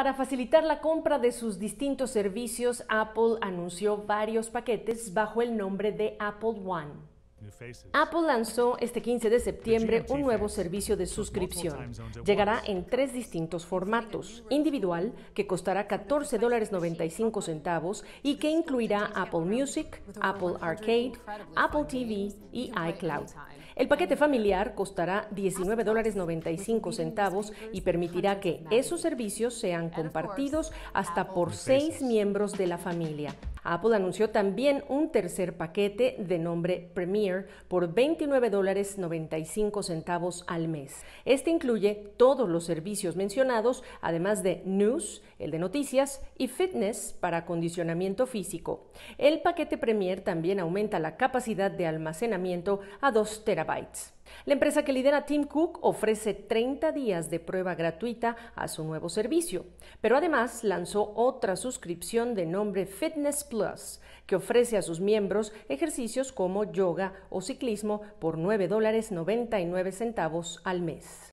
Para facilitar la compra de sus distintos servicios, Apple anunció varios paquetes bajo el nombre de Apple One. Apple lanzó este 15 de septiembre un nuevo servicio de suscripción. Llegará en tres distintos formatos. Individual, que costará 14 dólares centavos y que incluirá Apple Music, Apple Arcade, Apple TV y iCloud. El paquete familiar costará 19 dólares 95 centavos y permitirá que esos servicios sean compartidos hasta por seis miembros de la familia. Apple anunció también un tercer paquete de nombre Premier por $29.95 al mes. Este incluye todos los servicios mencionados, además de News, el de noticias, y Fitness para acondicionamiento físico. El paquete Premier también aumenta la capacidad de almacenamiento a 2 terabytes. La empresa que lidera Tim Cook ofrece 30 días de prueba gratuita a su nuevo servicio, pero además lanzó otra suscripción de nombre Fitness que ofrece a sus miembros ejercicios como yoga o ciclismo por $9.99 dólares centavos al mes.